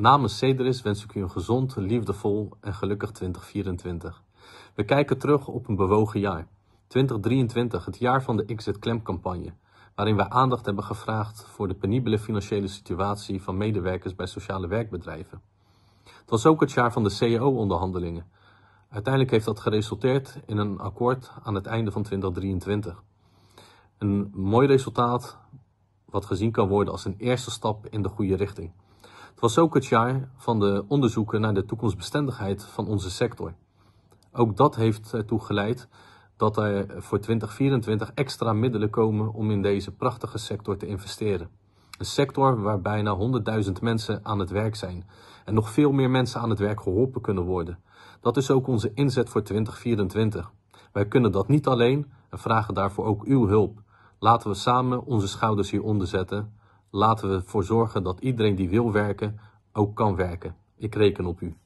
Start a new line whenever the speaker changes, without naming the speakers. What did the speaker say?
Namens Cederis wens ik u een gezond, liefdevol en gelukkig 2024. We kijken terug op een bewogen jaar. 2023, het jaar van de XZ klemcampagne, campagne waarin wij aandacht hebben gevraagd voor de penibele financiële situatie van medewerkers bij sociale werkbedrijven. Het was ook het jaar van de ceo onderhandelingen Uiteindelijk heeft dat geresulteerd in een akkoord aan het einde van 2023. Een mooi resultaat, wat gezien kan worden als een eerste stap in de goede richting. Het was ook het jaar van de onderzoeken naar de toekomstbestendigheid van onze sector. Ook dat heeft ertoe geleid dat er voor 2024 extra middelen komen om in deze prachtige sector te investeren. Een sector waar bijna 100.000 mensen aan het werk zijn en nog veel meer mensen aan het werk geholpen kunnen worden. Dat is ook onze inzet voor 2024. Wij kunnen dat niet alleen en vragen daarvoor ook uw hulp. Laten we samen onze schouders hieronder zetten Laten we ervoor zorgen dat iedereen die wil werken ook kan werken. Ik
reken op u.